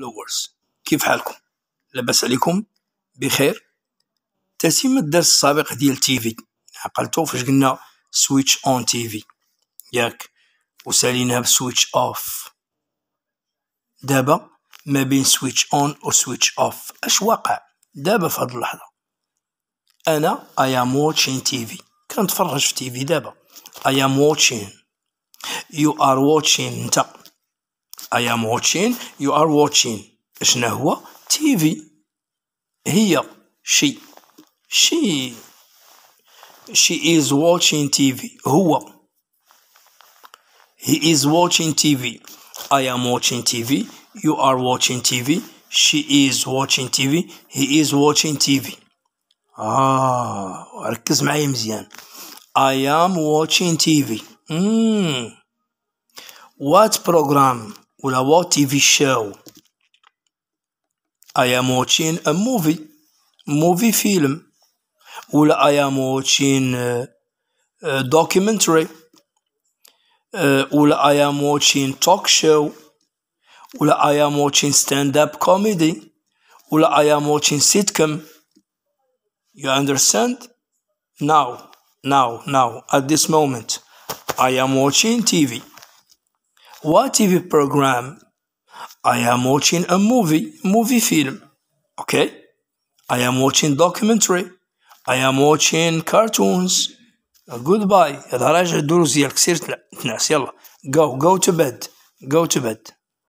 لورز كيف حالكم لاباس عليكم بخير تتم الدرس السابق ديال تي في عقلتو فاش قلنا سويتش اون تي في ياك وساليناها بسويتش اوف دابا ما بين سويتش اون و سويتش اوف اش واقع دابا في هاد اللحظه انا اي ام واتشين تي في كنتفرج في تي في دابا اي ام واتشين يو ار واتشين انت I am watching you are watching شنو هو TV هي she she she is watching TV هو he is watching TV I am watching TV you are watching TV she is watching TV he is watching TV آه ah, ركز معايا مزيان I am watching TV mm. What program on a watch TV show. I am watching a movie, movie film. Or I am watching uh, a documentary. or uh, I am watching talk show. Or I am watching stand-up comedy. Or I am watching sitcom. You understand? Now, now, now, at this moment, I am watching TV what TV program? I am watching a movie, movie film. Okay? I am watching documentary. I am watching cartoons. Uh, goodbye. Go, go to bed. Go to bed.